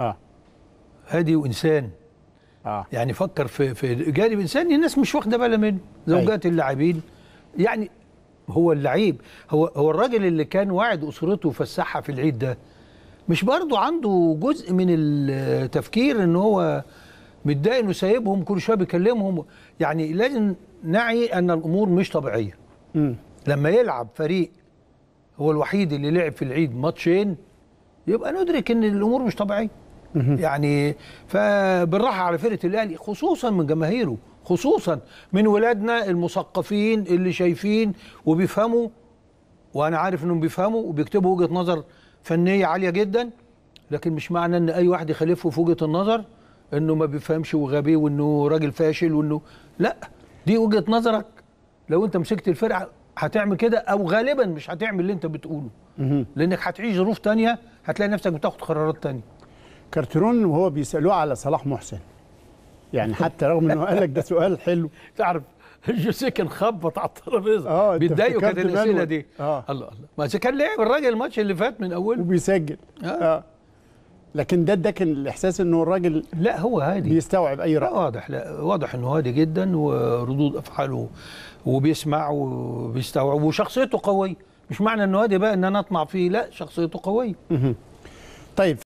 اه هادي وانسان آه. يعني فكر في في جانب انساني الناس مش واخده بالها منه زوجات اللاعبين يعني هو اللعيب هو هو الراجل اللي كان واعد اسرته وفسحها في العيد ده مش برضه عنده جزء من التفكير ان هو متضايق انه سايبهم كل شويه بيكلمهم يعني لازم نعي ان الامور مش طبيعيه م. لما يلعب فريق هو الوحيد اللي لعب في العيد ماتشين يبقى ندرك ان الامور مش طبيعيه يعني فبالراحه على فرقه الاهلي خصوصا من جماهيره خصوصا من ولادنا المثقفين اللي شايفين وبيفهموا وانا عارف انهم بيفهموا وبيكتبوا وجهه نظر فنيه عاليه جدا لكن مش معنى ان اي واحد يخالفه في وجهه النظر انه ما بيفهمش وغبي وانه راجل فاشل وانه لا دي وجهه نظرك لو انت مسكت الفرقه هتعمل كده او غالبا مش هتعمل اللي انت بتقوله لانك هتعيش ظروف تانية هتلاقي نفسك بتاخد قرارات تانية كارترون وهو بيسالوه على صلاح محسن يعني حتى رغم انه قال لك ده سؤال حلو تعرف جوزيه كان خبط على الترابيزه اه بيتضايقوا كانت الاسئله دي آه. الله الله ما كان لعب الراجل الماتش اللي فات من اوله وبيسجل آه. آه. لكن ده ده كان الاحساس انه الراجل لا هو هادي بيستوعب اي راي واضح لا واضح انه هادي جدا وردود افعاله وبيسمع وبيستوعب وشخصيته قويه مش معنى انه هادي بقى ان انا اطمع فيه لا شخصيته قويه طيب